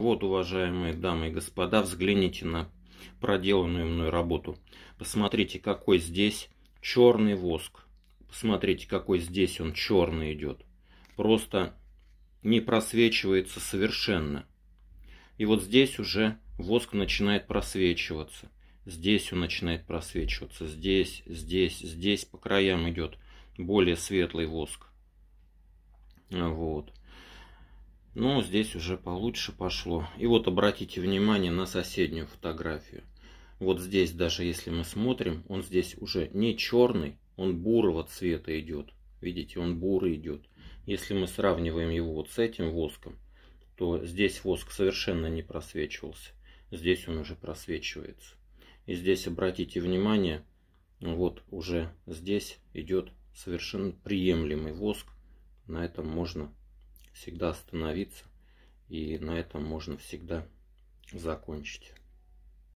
Вот, уважаемые дамы и господа, взгляните на проделанную мной работу. Посмотрите, какой здесь черный воск. Посмотрите, какой здесь он черный идет. Просто не просвечивается совершенно. И вот здесь уже воск начинает просвечиваться. Здесь он начинает просвечиваться. Здесь, здесь, здесь по краям идет более светлый воск. Вот. Но здесь уже получше пошло. И вот обратите внимание на соседнюю фотографию. Вот здесь даже если мы смотрим, он здесь уже не черный, он бурого цвета идет. Видите, он бурый идет. Если мы сравниваем его вот с этим воском, то здесь воск совершенно не просвечивался. Здесь он уже просвечивается. И здесь обратите внимание, вот уже здесь идет совершенно приемлемый воск. На этом можно всегда остановиться, и на этом можно всегда закончить.